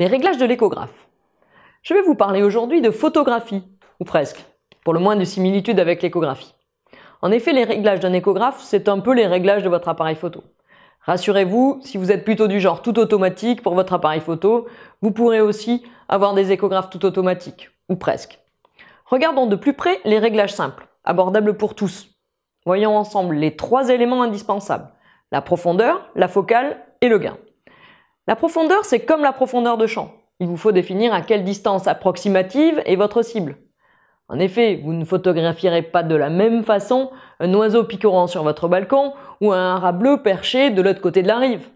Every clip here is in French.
Les réglages de l'échographe. Je vais vous parler aujourd'hui de photographie, ou presque, pour le moins de similitude avec l'échographie. En effet, les réglages d'un échographe, c'est un peu les réglages de votre appareil photo. Rassurez-vous, si vous êtes plutôt du genre tout automatique pour votre appareil photo, vous pourrez aussi avoir des échographes tout automatiques, ou presque. Regardons de plus près les réglages simples, abordables pour tous. Voyons ensemble les trois éléments indispensables, la profondeur, la focale et le gain. La profondeur, c'est comme la profondeur de champ. Il vous faut définir à quelle distance approximative est votre cible. En effet, vous ne photographierez pas de la même façon un oiseau picorant sur votre balcon ou un rat bleu perché de l'autre côté de la rive.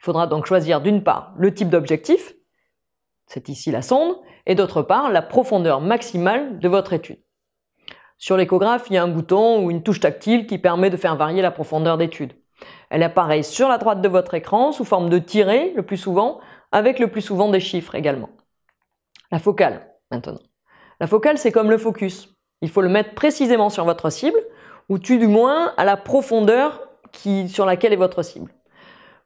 Il faudra donc choisir d'une part le type d'objectif, c'est ici la sonde, et d'autre part la profondeur maximale de votre étude. Sur l'échographe, il y a un bouton ou une touche tactile qui permet de faire varier la profondeur d'étude. Elle apparaît sur la droite de votre écran sous forme de tiret le plus souvent, avec le plus souvent des chiffres également. La focale, maintenant. La focale, c'est comme le focus. Il faut le mettre précisément sur votre cible, ou tu du moins à la profondeur sur laquelle est votre cible.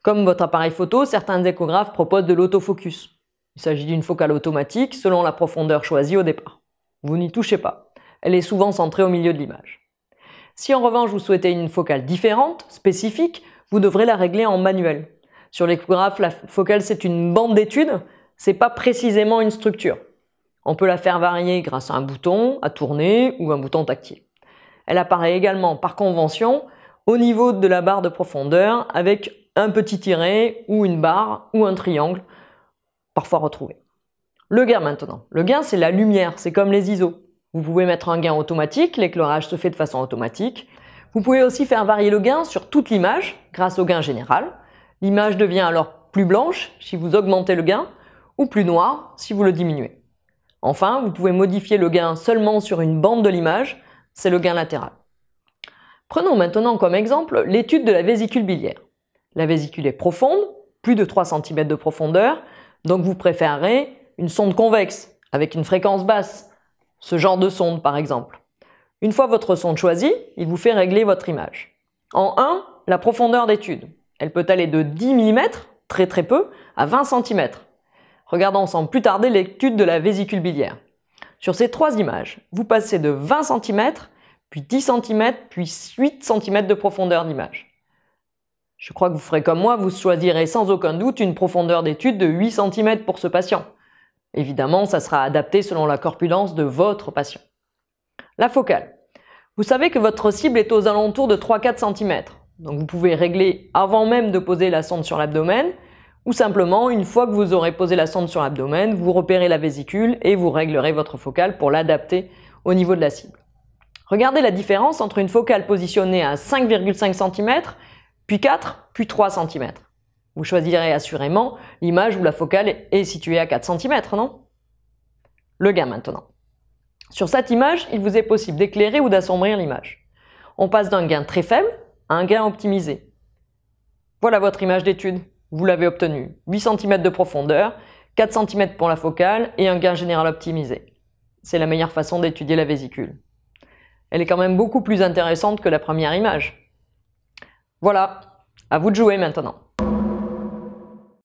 Comme votre appareil photo, certains échographes proposent de l'autofocus. Il s'agit d'une focale automatique selon la profondeur choisie au départ. Vous n'y touchez pas. Elle est souvent centrée au milieu de l'image. Si en revanche vous souhaitez une focale différente, spécifique, vous devrez la régler en manuel. Sur l'échographe, la focale, c'est une bande d'étude, c'est pas précisément une structure. On peut la faire varier grâce à un bouton à tourner ou un bouton tactile. Elle apparaît également par convention au niveau de la barre de profondeur avec un petit tiret ou une barre ou un triangle, parfois retrouvé. Le gain maintenant. Le gain, c'est la lumière, c'est comme les ISO. Vous pouvez mettre un gain automatique, l'éclairage se fait de façon automatique. Vous pouvez aussi faire varier le gain sur toute l'image grâce au gain général. L'image devient alors plus blanche si vous augmentez le gain ou plus noire si vous le diminuez. Enfin, vous pouvez modifier le gain seulement sur une bande de l'image, c'est le gain latéral. Prenons maintenant comme exemple l'étude de la vésicule biliaire. La vésicule est profonde, plus de 3 cm de profondeur, donc vous préférez une sonde convexe avec une fréquence basse, ce genre de sonde par exemple. Une fois votre sonde choisie, il vous fait régler votre image. En 1, la profondeur d'étude. Elle peut aller de 10 mm, très très peu, à 20 cm. Regardons sans plus tarder l'étude de la vésicule biliaire. Sur ces trois images, vous passez de 20 cm, puis 10 cm, puis 8 cm de profondeur d'image. Je crois que vous ferez comme moi, vous choisirez sans aucun doute une profondeur d'étude de 8 cm pour ce patient. Évidemment, ça sera adapté selon la corpulence de votre patient. La focale. Vous savez que votre cible est aux alentours de 3-4 cm. Donc vous pouvez régler avant même de poser la sonde sur l'abdomen, ou simplement, une fois que vous aurez posé la sonde sur l'abdomen, vous repérez la vésicule et vous réglerez votre focale pour l'adapter au niveau de la cible. Regardez la différence entre une focale positionnée à 5,5 cm, puis 4, puis 3 cm. Vous choisirez assurément l'image où la focale est située à 4 cm, non Le gain maintenant. Sur cette image, il vous est possible d'éclairer ou d'assombrir l'image. On passe d'un gain très faible à un gain optimisé. Voilà votre image d'étude. Vous l'avez obtenue. 8 cm de profondeur, 4 cm pour la focale et un gain général optimisé. C'est la meilleure façon d'étudier la vésicule. Elle est quand même beaucoup plus intéressante que la première image. Voilà, à vous de jouer maintenant.